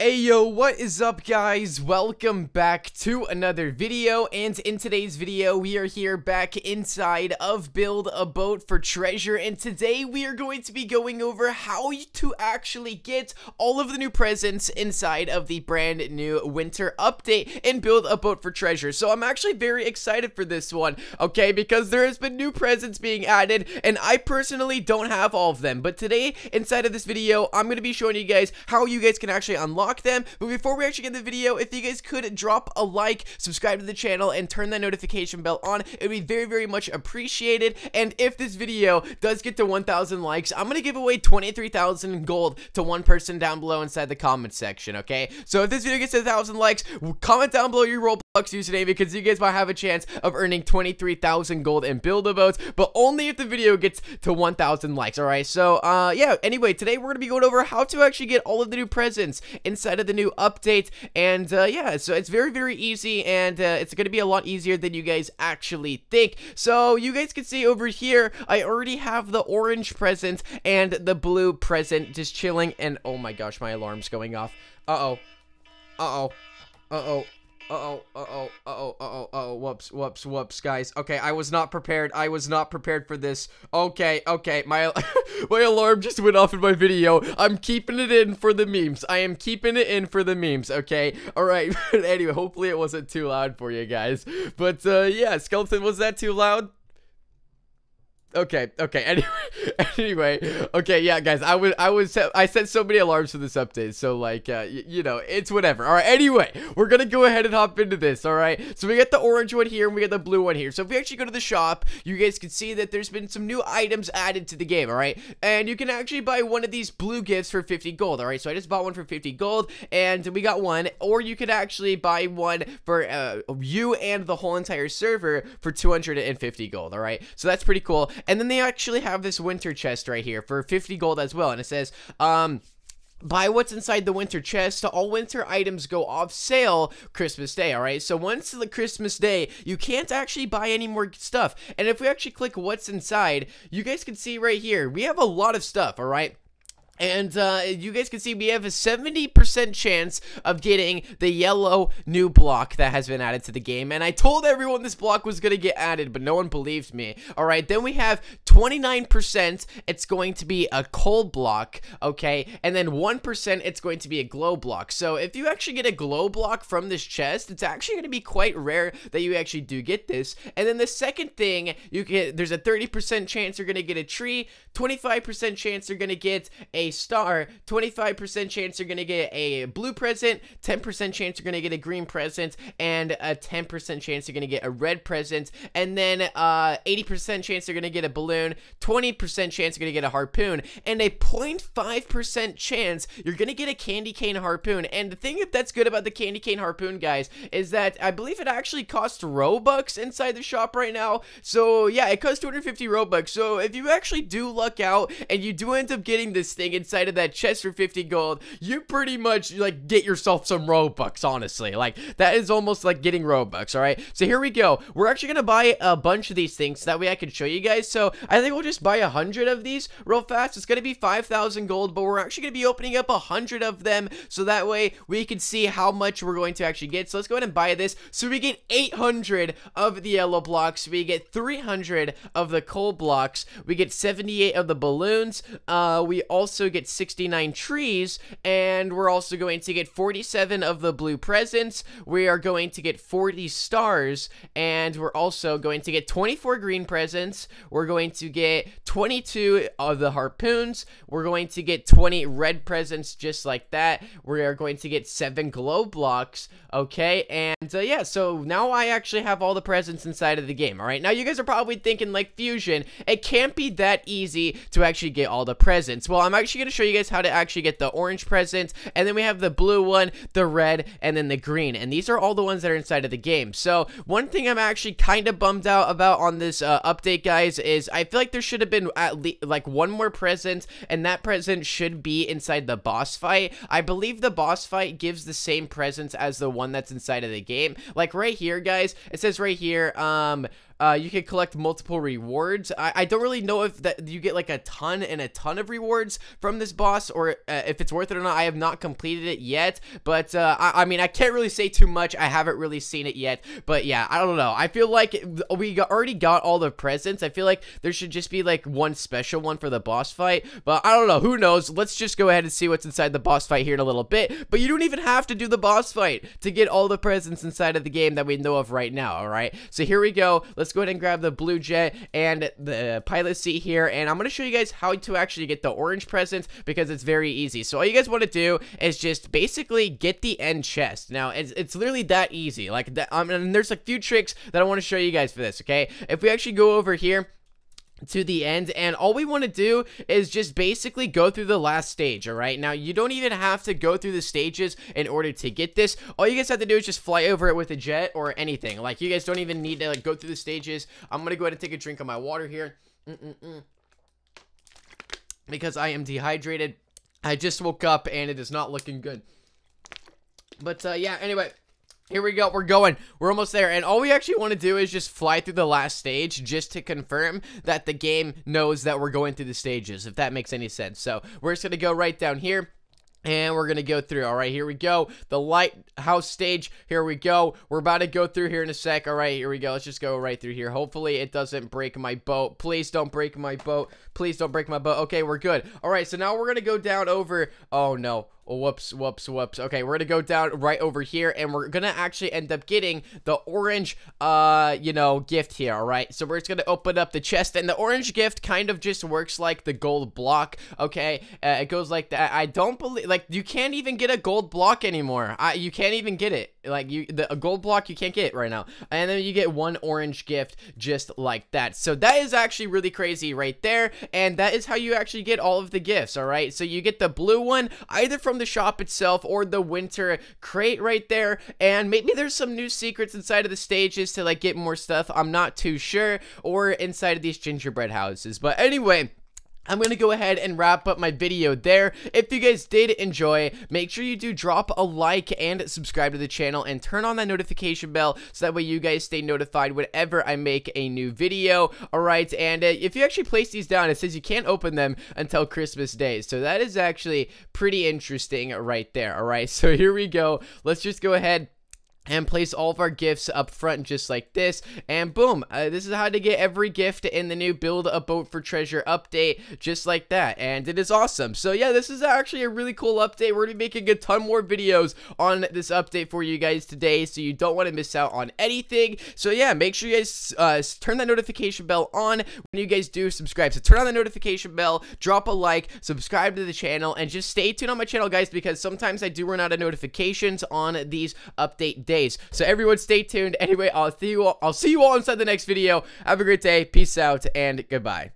Hey yo, what is up guys? Welcome back to another video, and in today's video, we are here back inside of Build a Boat for Treasure, and today we are going to be going over how to actually get all of the new presents inside of the brand new winter update and Build a Boat for Treasure. So I'm actually very excited for this one, okay, because there has been new presents being added, and I personally don't have all of them, but today, inside of this video, I'm going to be showing you guys how you guys can actually unlock them. But before we actually get the video, if you guys could drop a like, subscribe to the channel, and turn that notification bell on, it would be very, very much appreciated. And if this video does get to 1,000 likes, I'm going to give away 23,000 gold to one person down below inside the comment section, okay? So if this video gets to 1,000 likes, comment down below your role hugs you today because you guys might have a chance of earning 23,000 gold and build votes but only if the video gets to 1,000 likes, alright? So, uh, yeah, anyway, today we're going to be going over how to actually get all of the new presents inside of the new update, and, uh, yeah, so it's very, very easy, and, uh, it's going to be a lot easier than you guys actually think. So, you guys can see over here, I already have the orange present and the blue present just chilling, and, oh my gosh, my alarm's going off. Uh-oh. Uh-oh. Uh-oh. Uh-oh, uh-oh, uh-oh, uh-oh, oh whoops, whoops, whoops, guys. Okay, I was not prepared. I was not prepared for this. Okay, okay, my my alarm just went off in my video. I'm keeping it in for the memes. I am keeping it in for the memes, okay? Alright, anyway, hopefully it wasn't too loud for you guys. But, uh, yeah, Skeleton, was that too loud? okay okay anyway anyway okay yeah guys i would i would set, i set so many alarms for this update so like uh, you know it's whatever all right anyway we're gonna go ahead and hop into this all right so we got the orange one here and we got the blue one here so if we actually go to the shop you guys can see that there's been some new items added to the game all right and you can actually buy one of these blue gifts for 50 gold all right so i just bought one for 50 gold and we got one or you could actually buy one for uh, you and the whole entire server for 250 gold all right so that's pretty cool and then they actually have this winter chest right here for 50 gold as well. And it says, um, buy what's inside the winter chest all winter items go off sale christmas day all right so once the christmas day you can't actually buy any more stuff and if we actually click what's inside you guys can see right here we have a lot of stuff all right and uh, you guys can see we have a 70% chance of getting the yellow new block that has been added to the game. And I told everyone this block was going to get added, but no one believed me. Alright, then we have 29% it's going to be a coal block, okay? And then 1% it's going to be a glow block. So if you actually get a glow block from this chest, it's actually going to be quite rare that you actually do get this. And then the second thing, you get there's a 30% chance you're going to get a tree, 25% chance you're going to get a star, 25% chance you're going to get a blue present, 10% chance you're going to get a green present, and a 10% chance you're going to get a red present, and then 80% uh, chance you're going to get a balloon, 20% chance you're going to get a harpoon, and a 0.5% chance you're going to get a candy cane harpoon. And the thing that's good about the candy cane harpoon, guys, is that I believe it actually costs Robux inside the shop right now. So yeah, it costs 250 Robux. So if you actually do luck out and you do end up getting this thing, inside of that chest for 50 gold, you pretty much like get yourself some Robux, honestly. Like that is almost like getting Robux, all right? So here we go. We're actually going to buy a bunch of these things so that way I can show you guys. So I think we'll just buy a hundred of these real fast. It's going to be 5,000 gold, but we're actually going to be opening up a hundred of them so that way we can see how much we're going to actually get. So let's go ahead and buy this. So we get 800 of the yellow blocks. We get 300 of the coal blocks. We get 78 of the balloons. Uh, we also get 69 trees, and we're also going to get 47 of the blue presents, we are going to get 40 stars, and we're also going to get 24 green presents, we're going to get 22 of the harpoons, we're going to get 20 red presents just like that, we are going to get 7 glow blocks, okay, and uh, yeah, so now I actually have all the presents inside of the game, alright, now you guys are probably thinking like Fusion, it can't be that easy to actually get all the presents, well I'm actually actually going to show you guys how to actually get the orange presents, and then we have the blue one, the red, and then the green, and these are all the ones that are inside of the game. So, one thing I'm actually kind of bummed out about on this uh, update, guys, is I feel like there should have been at least, like, one more present, and that present should be inside the boss fight. I believe the boss fight gives the same presents as the one that's inside of the game. Like, right here, guys, it says right here, um... Uh, you can collect multiple rewards. I, I don't really know if that you get like a ton and a ton of rewards from this boss or uh, if it's worth it or not. I have not completed it yet, but uh, I, I mean, I can't really say too much. I haven't really seen it yet, but yeah, I don't know. I feel like we already got all the presents. I feel like there should just be like one special one for the boss fight, but I don't know. Who knows? Let's just go ahead and see what's inside the boss fight here in a little bit, but you don't even have to do the boss fight to get all the presents inside of the game that we know of right now, all right? So here we go. Let's let's go ahead and grab the Blue Jet and the pilot seat here, and I'm going to show you guys how to actually get the orange presents because it's very easy. So all you guys want to do is just basically get the end chest. Now, it's, it's literally that easy. Like, that, um, and there's a few tricks that I want to show you guys for this, okay? If we actually go over here, to the end and all we want to do is just basically go through the last stage all right now you don't even have to go through the stages in order to get this all you guys have to do is just fly over it with a jet or anything like you guys don't even need to like go through the stages i'm gonna go ahead and take a drink of my water here mm -mm -mm. because i am dehydrated i just woke up and it is not looking good but uh yeah anyway here we go, we're going, we're almost there, and all we actually want to do is just fly through the last stage just to confirm that the game knows that we're going through the stages, if that makes any sense. So, we're just going to go right down here, and we're going to go through. All right, here we go. The lighthouse stage. Here we go. We're about to go through here in a sec. All right, here we go. Let's just go right through here. Hopefully, it doesn't break my boat. Please don't break my boat. Please don't break my boat. Okay, we're good. All right, so now we're going to go down over. Oh, no whoops, whoops, whoops. Okay, we're gonna go down right over here, and we're gonna actually end up getting the orange, uh, you know, gift here, alright? So we're just gonna open up the chest, and the orange gift kind of just works like the gold block, okay? Uh, it goes like that. I don't believe, like, you can't even get a gold block anymore. I, you can't even get it. Like, you, the, a gold block you can't get right now. And then you get one orange gift just like that. So that is actually really crazy right there, and that is how you actually get all of the gifts, alright? So you get the blue one, either from the shop itself or the winter crate right there. And maybe there's some new secrets inside of the stages to like get more stuff. I'm not too sure. Or inside of these gingerbread houses. But anyway... I'm going to go ahead and wrap up my video there. If you guys did enjoy, make sure you do drop a like and subscribe to the channel and turn on that notification bell so that way you guys stay notified whenever I make a new video. Alright, and uh, if you actually place these down, it says you can't open them until Christmas Day. So that is actually pretty interesting right there. Alright, so here we go. Let's just go ahead, and place all of our gifts up front just like this and boom uh, this is how to get every gift in the new build a boat for treasure update just like that and it is awesome so yeah this is actually a really cool update we're gonna be making a ton more videos on this update for you guys today so you don't want to miss out on anything so yeah make sure you guys uh, turn that notification bell on when you guys do subscribe so turn on the notification bell drop a like subscribe to the channel and just stay tuned on my channel guys because sometimes I do run out of notifications on these update days days. So everyone stay tuned. Anyway, I'll see you all, I'll see you all inside the next video. Have a great day. Peace out and goodbye.